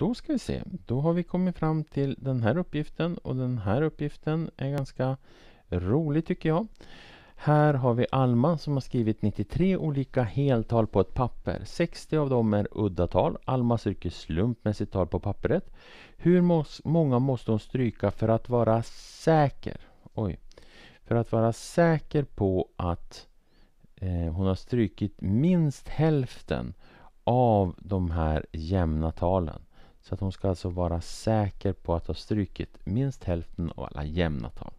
då ska vi se. Då har vi kommit fram till den här uppgiften och den här uppgiften är ganska rolig tycker jag. Här har vi Alma som har skrivit 93 olika heltal på ett papper. 60 av dem är udda tal. Alma stryker slumpmässigt tal på pappret. Hur mås, många måste hon stryka för att vara säker? Oj. För att vara säker på att eh, hon har strykit minst hälften av de här jämna talen. Så att hon ska alltså vara säker på att ha strykit minst hälften av alla jämna tal.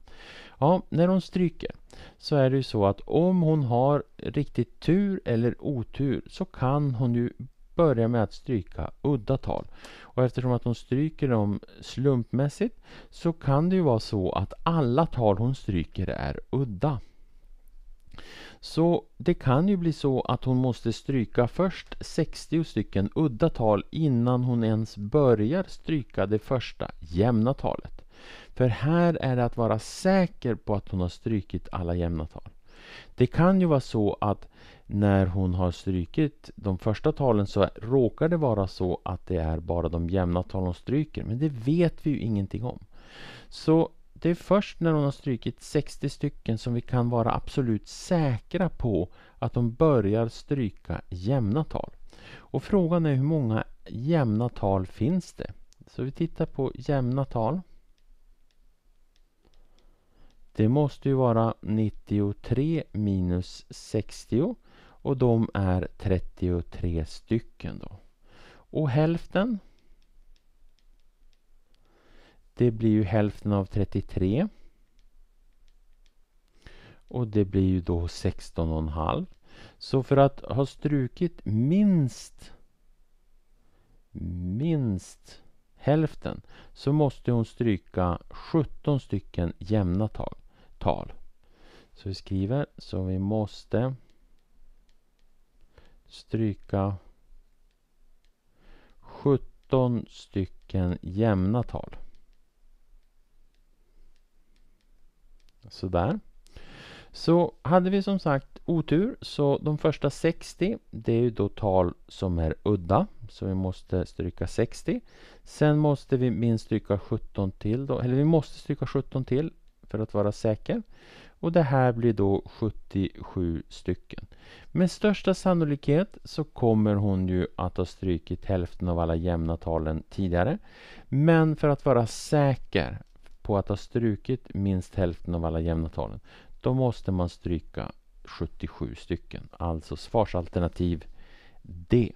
Ja, när hon stryker så är det ju så att om hon har riktigt tur eller otur så kan hon ju börja med att stryka udda tal. Och eftersom att hon stryker dem slumpmässigt så kan det ju vara så att alla tal hon stryker är udda. Så det kan ju bli så att hon måste stryka först 60 stycken udda tal innan hon ens börjar stryka det första jämna talet. För här är det att vara säker på att hon har strykit alla jämna tal. Det kan ju vara så att när hon har strykit de första talen så råkar det vara så att det är bara de jämna talen hon stryker. Men det vet vi ju ingenting om. Så det är först när hon har strykit 60 stycken som vi kan vara absolut säkra på att hon börjar stryka jämna tal. Och frågan är hur många jämna tal finns det? Så vi tittar på jämna tal. Det måste ju vara 93 minus 60 och de är 33 stycken då. Och hälften det blir ju hälften av 33. Och det blir ju då 16,5. Så för att ha strukit minst minst hälften så måste hon stryka 17 stycken jämna tal. tal. Så vi skriver så vi måste stryka 17 stycken jämna tal. Sådär. Så hade vi som sagt otur så de första 60 det är ju då tal som är udda så vi måste stryka 60. Sen måste vi minst stryka 17 till då, eller vi måste stryka 17 till för att vara säker. Och det här blir då 77 stycken. Med största sannolikhet så kommer hon ju att ha strykit hälften av alla jämna talen tidigare. Men för att vara säker på att ha strukit minst hälften av alla jämna talen, då måste man stryka 77 stycken. Alltså svarsalternativ D.